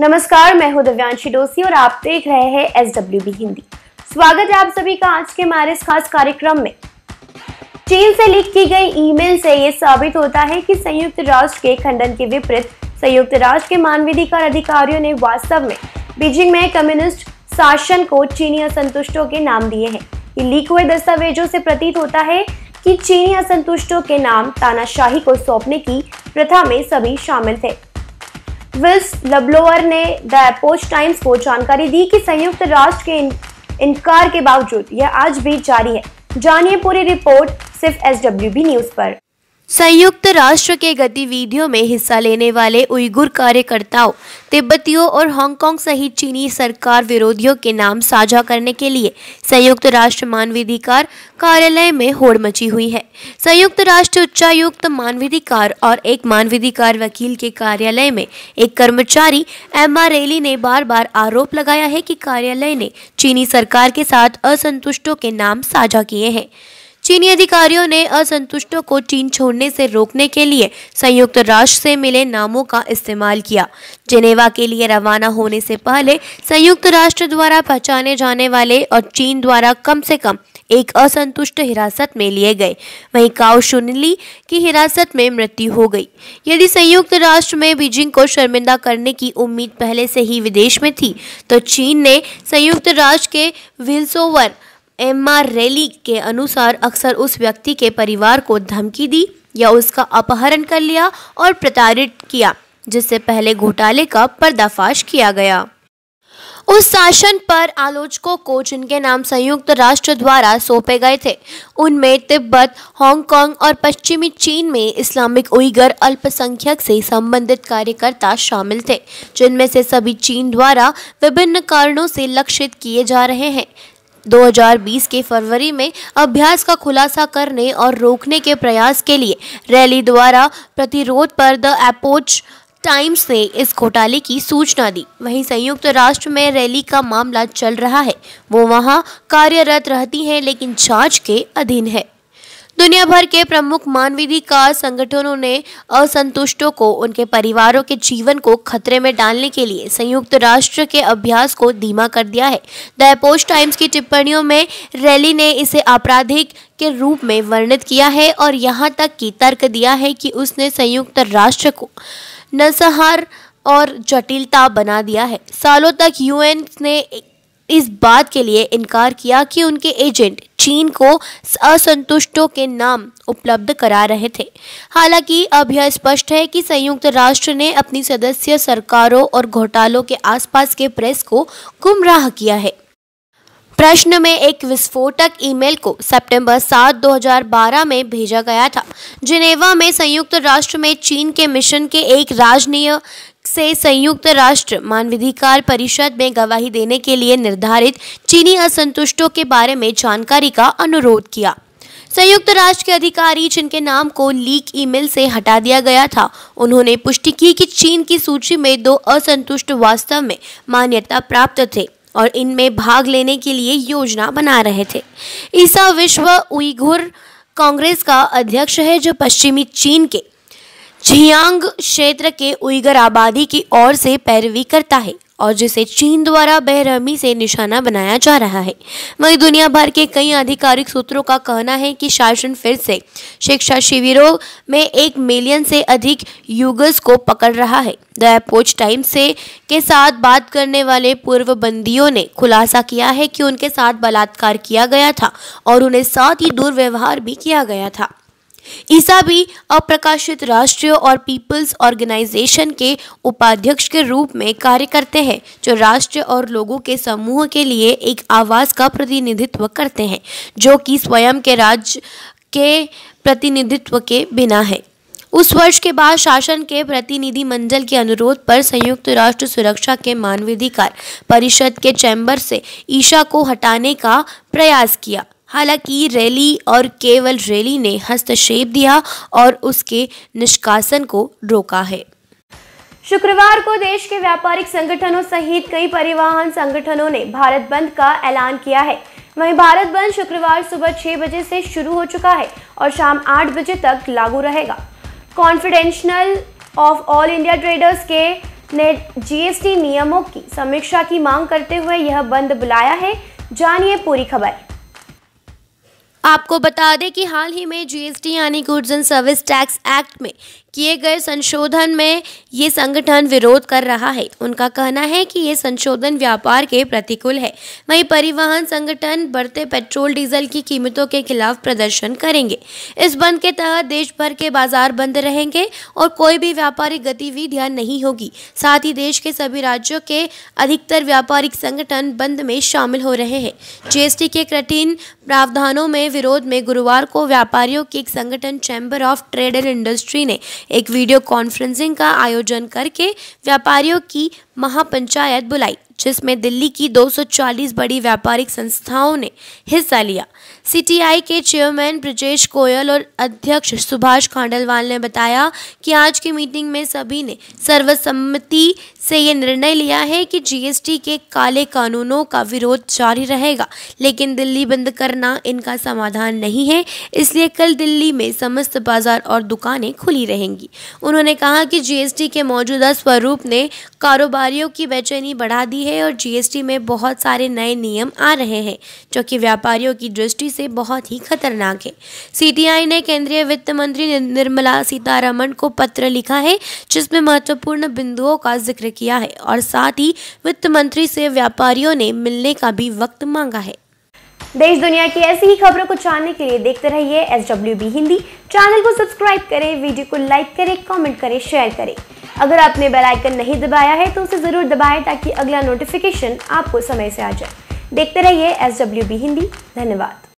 नमस्कार मैं हूं दिव्यांशी डोसी और आप देख रहे हैं एस डब्ल्यू बी हिंदी स्वागत है आप सभी का आज के हमारे खास कार्यक्रम में चीन से लीक की गई ईमेल से ये साबित होता है कि संयुक्त राष्ट्र के खंडन के विपरीत संयुक्त राष्ट्र के मानवाधिकार अधिकारियों ने वास्तव में बीजिंग में कम्युनिस्ट शासन को चीनी असंतुष्टों के नाम दिए हैं ये लीक हुए दस्तावेजों से प्रतीत होता है कि चीनी असंतुष्टों के नाम तानाशाही को सौंपने की प्रथा में सभी शामिल थे विल्स लबलोअर ने द एपोच टाइम्स को जानकारी दी कि संयुक्त राष्ट्र के इनकार के बावजूद यह आज भी जारी है जानिए पूरी रिपोर्ट सिर्फ एस न्यूज पर संयुक्त राष्ट्र के गतिविधियों में हिस्सा लेने वाले उइगुर कार्यकर्ताओं तिब्बतियों और हांगकांग सहित चीनी सरकार विरोधियों के नाम साझा करने के लिए संयुक्त राष्ट्र मानवाधिकार कार्यालय में होड़ मची हुई है संयुक्त राष्ट्र उच्चायुक्त मानवाधिकार और एक मानवाधिकार वकील के कार्यालय में एक कर्मचारी आर रेली ने बार बार आरोप लगाया है कि कार्यालय ने चीनी सरकार के साथ असंतुष्टों के नाम साझा किए हैं चीनी अधिकारियों ने असंतुष्टों को चीन छोड़ने से रोकने के लिए संयुक्त राष्ट्र से मिले नामों का इस्तेमाल किया जिनेवा के लिए रवाना होने से पहले संयुक्त राष्ट्र द्वारा पहचाने जाने वाले और चीन द्वारा कम से कम एक असंतुष्ट हिरासत में लिए गए वहीं काओ शुनली की हिरासत में मृत्यु हो गई यदि संयुक्त राष्ट्र में बीजिंग को शर्मिंदा करने की उम्मीद पहले से ही विदेश में थी तो चीन ने संयुक्त राष्ट्र के विल्सोवर एम्मा रैली के अनुसार अक्सर उस व्यक्ति के परिवार को धमकी दी या उसका अपहरण कर लिया और प्रताड़ित किया जिससे पहले घोटाले का पर्दाफाश किया गया उस शासन पर आलोचकों को जिनके नाम संयुक्त राष्ट्र द्वारा सौंपे गए थे उनमें तिब्बत हांगकांग और पश्चिमी चीन में इस्लामिक उइगर अल्पसंख्यक से संबंधित कार्यकर्ता शामिल थे जिनमें से सभी चीन द्वारा विभिन्न कारणों से लक्षित किए जा रहे हैं 2020 के फरवरी में अभ्यास का खुलासा करने और रोकने के प्रयास के लिए रैली द्वारा प्रतिरोध पर द एपोच टाइम्स ने इस घोटाले की सूचना दी वहीं संयुक्त राष्ट्र में रैली का मामला चल रहा है वो वहां कार्यरत रहती हैं लेकिन जांच के अधीन है दुनिया भर के प्रमुख मानवाधिकार संगठनों ने असंतुष्टों को उनके परिवारों के जीवन को खतरे में डालने के लिए संयुक्त राष्ट्र के अभ्यास को धीमा कर दिया है द पोस्ट टाइम्स की टिप्पणियों में रैली ने इसे आपराधिक के रूप में वर्णित किया है और यहाँ तक कि तर्क दिया है कि उसने संयुक्त राष्ट्र को नसहार और जटिलता बना दिया है सालों तक यूएन ने इस बात के लिए इनकार किया कि उनके एजेंट चीन को असंतुष्टों के नाम उपलब्ध करा रहे थे हालांकि अब यह स्पष्ट है कि संयुक्त राष्ट्र ने अपनी सदस्य सरकारों और घोटालों के आसपास के प्रेस को गुमराह किया है प्रश्न में एक विस्फोटक ईमेल को सितंबर 7, 2012 में भेजा गया था जिनेवा में संयुक्त राष्ट्र में चीन के मिशन के एक राजनीय से संयुक्त राष्ट्र मानवाधिकार परिषद में गवाही देने के लिए निर्धारित चीनी असंतुष्टों के बारे में जानकारी का अनुरोध किया संयुक्त राष्ट्र के अधिकारी जिनके नाम को लीक ईमेल से हटा दिया गया था उन्होंने पुष्टि की कि चीन की सूची में दो असंतुष्ट वास्तव में मान्यता प्राप्त थे और इनमें भाग लेने के लिए योजना बना रहे थे ईसा विश्व उइघुर कांग्रेस का अध्यक्ष है जो पश्चिमी चीन के झियांग क्षेत्र के उइगर आबादी की ओर से पैरवी करता है और जिसे चीन द्वारा बेरहमी से निशाना बनाया जा रहा है वहीं दुनिया भर के कई आधिकारिक सूत्रों का कहना है कि शासन फिर से शिक्षा शिविरों में एक मिलियन से अधिक युगस को पकड़ रहा है द एपोच टाइम्स से के साथ बात करने वाले पूर्व बंदियों ने खुलासा किया है कि उनके साथ बलात्कार किया गया था और उन्हें साथ ही दुर्व्यवहार भी किया गया था ईसा भी अप्रकाशित राष्ट्रीय और पीपल्स ऑर्गेनाइजेशन के उपाध्यक्ष के रूप में कार्य करते हैं जो राष्ट्र और लोगों के समूह के लिए एक आवाज़ का प्रतिनिधित्व करते हैं जो कि स्वयं के राज्य के प्रतिनिधित्व के बिना है उस वर्ष के बाद शासन के प्रतिनिधि मंडल के अनुरोध पर संयुक्त राष्ट्र सुरक्षा के मानवाधिकार परिषद के चैम्बर से ईशा को हटाने का प्रयास किया हालांकि रैली और केवल रैली ने हस्तक्षेप दिया और उसके निष्कासन को रोका है शुक्रवार को देश के व्यापारिक संगठनों सहित कई परिवहन संगठनों ने भारत बंद का ऐलान किया है वहीं भारत बंद शुक्रवार सुबह छह बजे से शुरू हो चुका है और शाम आठ बजे तक लागू रहेगा confederation of all India traders के ने जीएसटी नियमों की समीक्षा की मांग करते हुए यह बंद बुलाया है जानिए पूरी खबर आपको बता दें कि हाल ही में जीएसटी यानी goods and service tax act में किए गए संशोधन में ये संगठन विरोध कर रहा है उनका कहना है कि ये संशोधन व्यापार के प्रतिकूल है वहीं परिवहन संगठन बढ़ते पेट्रोल डीजल की कीमतों के खिलाफ प्रदर्शन करेंगे इस बंद के तहत देश भर के बाजार बंद रहेंगे और कोई भी व्यापारिक गतिविधियां नहीं होगी साथ ही देश के सभी राज्यों के अधिकतर व्यापारिक संगठन बंद में शामिल हो रहे हैं जीएसटी के कठिन प्रावधानों में विरोध में गुरुवार को व्यापारियों के एक संगठन chamber of trade and industry ने एक वीडियो कॉन्फ्रेंसिंग का आयोजन करके व्यापारियों की महापंचायत बुलाई जिसमें दिल्ली की 240 बड़ी व्यापारिक संस्थाओं ने हिस्सा लिया सीटीआई के चेयरमैन ब्रजेश गोयल और अध्यक्ष सुभाष खांडलवाल ने बताया कि आज की मीटिंग में सभी ने सर्वसम्मति से ये निर्णय लिया है कि जीएसटी के काले कानूनों का विरोध जारी रहेगा लेकिन दिल्ली बंद करना इनका समाधान नहीं है इसलिए कल दिल्ली में समस्त बाजार और दुकानें खुली रहेंगी उन्होंने कहा कि जीएसटी के मौजूदा स्वरूप ने कारोबारियों की बेचैनी बढ़ा दी है है और जीएसटी में बहुत सारे नए नियम आ रहे हैं जो कि व्यापारियों की दृष्टि से बहुत ही खतरनाक है सीटीआई ने केंद्रीय वित्त मंत्री निर्मला सीतारमन को पत्र लिखा है जिसमें महत्वपूर्ण बिंदुओं का जिक्र किया है और साथ ही वित्त मंत्री से व्यापारियों ने मिलने का भी वक्त मांगा है देश दुनिया की ऐसी ही खबरों को जानने के लिए देखते रहिए S W B Hindi channel को सब्सक्राइब करें वीडियो को लाइक करें कमेंट करें शेयर करें अगर आपने बेल आइकन नहीं दबाया है तो उसे ज़रूर दबाएं ताकि अगला नोटिफिकेशन आपको समय से आ जाए देखते रहिए एस डब्ल्यू बी हिंदी धन्यवाद